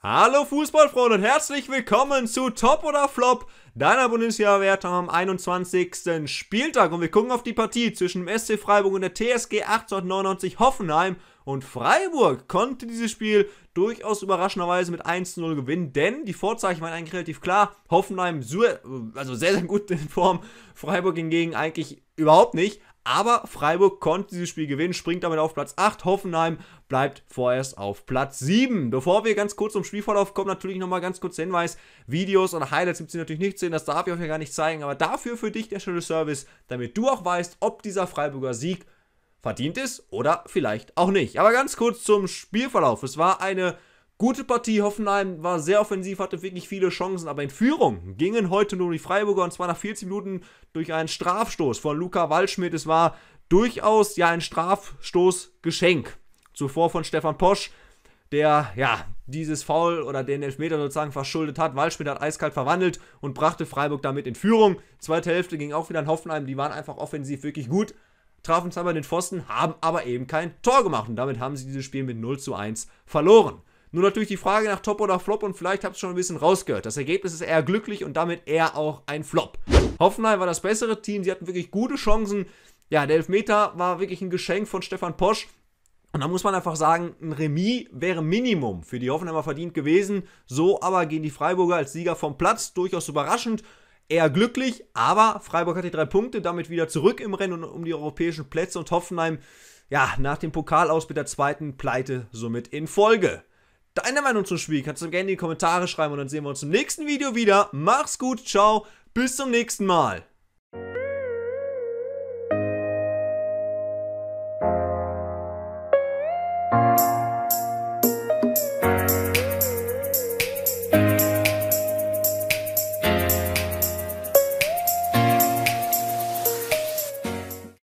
Hallo Fußballfreunde und herzlich willkommen zu Top oder Flop, deiner Bundesliga-Wertung am 21. Spieltag. Und wir gucken auf die Partie zwischen dem SC Freiburg und der TSG 1899 Hoffenheim. Und Freiburg konnte dieses Spiel durchaus überraschenderweise mit 1-0 gewinnen, denn die Vorzeichen waren eigentlich relativ klar. Hoffenheim also sehr, sehr gut in Form, Freiburg hingegen eigentlich überhaupt nicht. Aber Freiburg konnte dieses Spiel gewinnen, springt damit auf Platz 8. Hoffenheim bleibt vorerst auf Platz 7. Bevor wir ganz kurz zum Spielverlauf kommen, natürlich nochmal ganz kurz der Hinweis: Videos und Highlights gibt es hier natürlich nicht zu sehen, das darf ich euch ja gar nicht zeigen. Aber dafür für dich der schöne Service, damit du auch weißt, ob dieser Freiburger Sieg verdient ist oder vielleicht auch nicht. Aber ganz kurz zum Spielverlauf: Es war eine Gute Partie, Hoffenheim war sehr offensiv, hatte wirklich viele Chancen, aber in Führung gingen heute nur die Freiburger und zwar nach 40 Minuten durch einen Strafstoß von Luca Waldschmidt. Es war durchaus ja ein Strafstoßgeschenk. Zuvor von Stefan Posch, der ja dieses Foul oder den Elfmeter sozusagen verschuldet hat. Waldschmidt hat eiskalt verwandelt und brachte Freiburg damit in Führung. Zweite Hälfte ging auch wieder an Hoffenheim, die waren einfach offensiv wirklich gut, trafen zweimal den Pfosten, haben aber eben kein Tor gemacht und damit haben sie dieses Spiel mit 0 zu 1 verloren. Nur natürlich die Frage nach Top oder Flop und vielleicht habt ihr schon ein bisschen rausgehört. Das Ergebnis ist eher glücklich und damit eher auch ein Flop. Hoffenheim war das bessere Team, sie hatten wirklich gute Chancen. Ja, der Elfmeter war wirklich ein Geschenk von Stefan Posch. Und da muss man einfach sagen, ein Remis wäre Minimum für die Hoffenheimer verdient gewesen. So aber gehen die Freiburger als Sieger vom Platz, durchaus überraschend eher glücklich, aber Freiburg hat die drei Punkte, damit wieder zurück im Rennen um die europäischen Plätze und Hoffenheim, ja, nach dem Pokal aus mit der zweiten Pleite somit in Folge deine Meinung zum Spiel kannst du gerne in die Kommentare schreiben und dann sehen wir uns im nächsten Video wieder. Mach's gut, ciao, bis zum nächsten Mal.